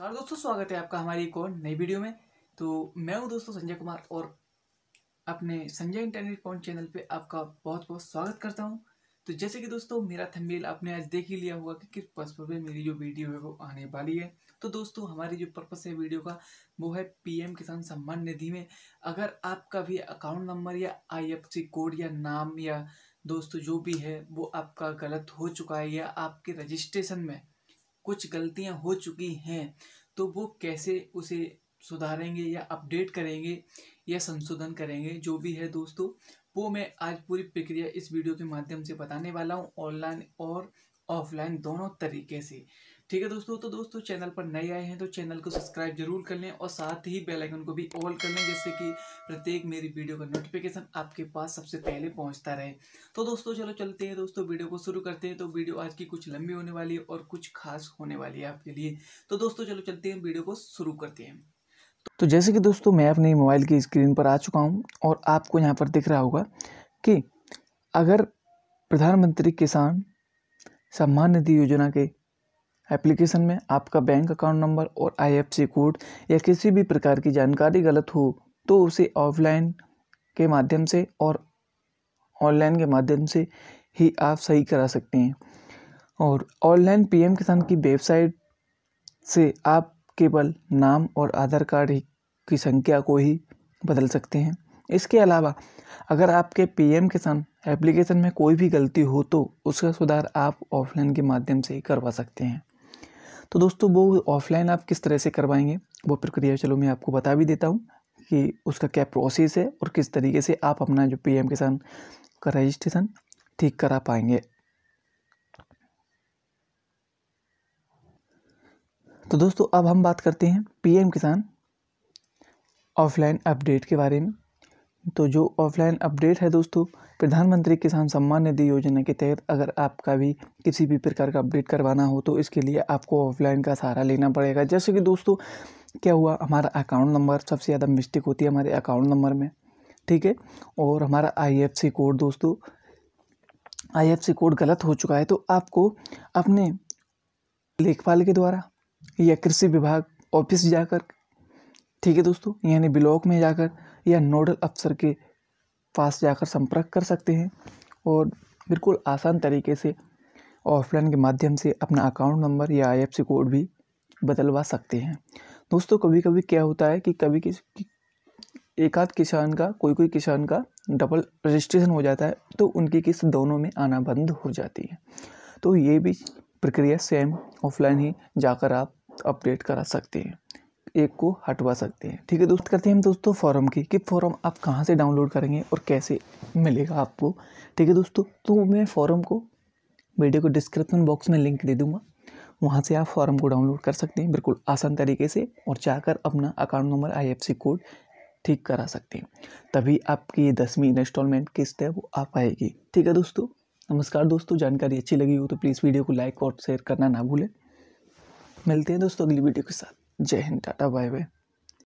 तो दोस्तों स्वागत है आपका हमारी एक और नई वीडियो में तो मैं हूँ दोस्तों संजय कुमार और अपने संजय इंटरनेट पॉइंट चैनल पे आपका बहुत बहुत स्वागत करता हूँ तो जैसे कि दोस्तों मेरा थंबनेल आपने आज देख ही लिया होगा कि किस पर्पज़ पर मेरी जो वीडियो है वो आने वाली है तो दोस्तों हमारी जो पर्पज़ है वीडियो का वो है पीएम किसान सम्मान निधि में अगर आपका भी अकाउंट नंबर या आईएफसी कोड या नाम या दोस्तों जो भी है वो आपका गलत हो चुका है या आपके रजिस्ट्रेशन में कुछ गलतियां हो चुकी हैं तो वो कैसे उसे सुधारेंगे या अपडेट करेंगे या संशोधन करेंगे जो भी है दोस्तों वो मैं आज पूरी प्रक्रिया इस वीडियो के माध्यम से बताने वाला हूँ ऑनलाइन और ऑफलाइन दोनों तरीके से ठीक है दोस्तों तो दोस्तों चैनल पर नए आए हैं तो चैनल को सब्सक्राइब जरूर कर लें और साथ ही बेल आइकन को भी ऑल कर लें जिससे कि प्रत्येक मेरी वीडियो का नोटिफिकेशन आपके पास सबसे पहले पहुंचता रहे तो दोस्तों चलो चलते हैं दोस्तों वीडियो को शुरू करते हैं तो वीडियो आज की कुछ लंबी होने वाली है और कुछ खास होने वाली है आपके लिए तो दोस्तों चलो चलते हैं वीडियो को शुरू करते हैं तो जैसे कि दोस्तों मैं अपने मोबाइल की स्क्रीन पर आ चुका हूँ और आपको यहाँ पर दिख रहा होगा कि अगर प्रधानमंत्री किसान सम्मान निधि योजना के एप्लीकेशन में आपका बैंक अकाउंट नंबर और आईएफएससी कोड या किसी भी प्रकार की जानकारी गलत हो तो उसे ऑफलाइन के माध्यम से और ऑनलाइन के माध्यम से ही आप सही करा सकते हैं और ऑनलाइन पीएम किसान की वेबसाइट से आप केवल नाम और आधार कार्ड की संख्या को ही बदल सकते हैं इसके अलावा अगर आपके पीएम किसान एप्लीकेशन में कोई भी गलती हो तो उसका सुधार आप ऑफलाइन के माध्यम से ही करवा सकते हैं तो दोस्तों वो ऑफलाइन आप किस तरह से करवाएंगे वो प्रक्रिया चलो मैं आपको बता भी देता हूँ कि उसका क्या प्रोसेस है और किस तरीके से आप अपना जो पीएम किसान का रजिस्ट्रेशन ठीक करा पाएंगे तो दोस्तों अब हम बात करते हैं पीएम किसान ऑफलाइन अपडेट के बारे में तो जो ऑफलाइन अपडेट है दोस्तों प्रधानमंत्री किसान सम्मान निधि योजना के तहत अगर आपका भी किसी भी प्रकार का अपडेट करवाना हो तो इसके लिए आपको ऑफलाइन का सहारा लेना पड़ेगा जैसे कि दोस्तों क्या हुआ हमारा अकाउंट नंबर सबसे ज़्यादा मिस्टेक होती है हमारे अकाउंट नंबर में ठीक है और हमारा आईएफसी कोड दोस्तों आईएफसी कोड गलत हो चुका है तो आपको अपने लेखपाल के द्वारा या कृषि विभाग ऑफिस जाकर ठीक है दोस्तों यानी ब्लॉक में जाकर या नोडल अफसर के पास जाकर संपर्क कर सकते हैं और बिल्कुल आसान तरीके से ऑफलाइन के माध्यम से अपना अकाउंट नंबर या आई कोड भी बदलवा सकते हैं दोस्तों कभी कभी क्या होता है कि कभी किसी एक आध किसान का कोई कोई किसान का डबल रजिस्ट्रेशन हो जाता है तो उनकी किस्त दोनों में आना बंद हो जाती है तो ये भी प्रक्रिया सेम ऑफलाइन ही जाकर आप अपडेट करा सकते हैं एक को हटवा सकते हैं ठीक है दोस्त करते हैं हम दोस्तों फॉर्म की कि फॉर्म आप कहाँ से डाउनलोड करेंगे और कैसे मिलेगा आपको ठीक है दोस्तों तो मैं फॉरम को वीडियो को डिस्क्रिप्शन बॉक्स में लिंक दे दूँगा वहाँ से आप फॉर्म को डाउनलोड कर सकते हैं बिल्कुल आसान तरीके से और चाहकर अपना अकाउंट नंबर आई कोड ठीक करा सकते हैं तभी आपकी ये दसवीं इंस्टॉलमेंट किस्त है वो आ पाएगी ठीक है दोस्तों नमस्कार दोस्तों जानकारी अच्छी लगी हो तो प्लीज़ वीडियो को लाइक और शेयर करना ना भूलें मिलते हैं दोस्तों अगली वीडियो के साथ जय हिंद टाटा बाय बाय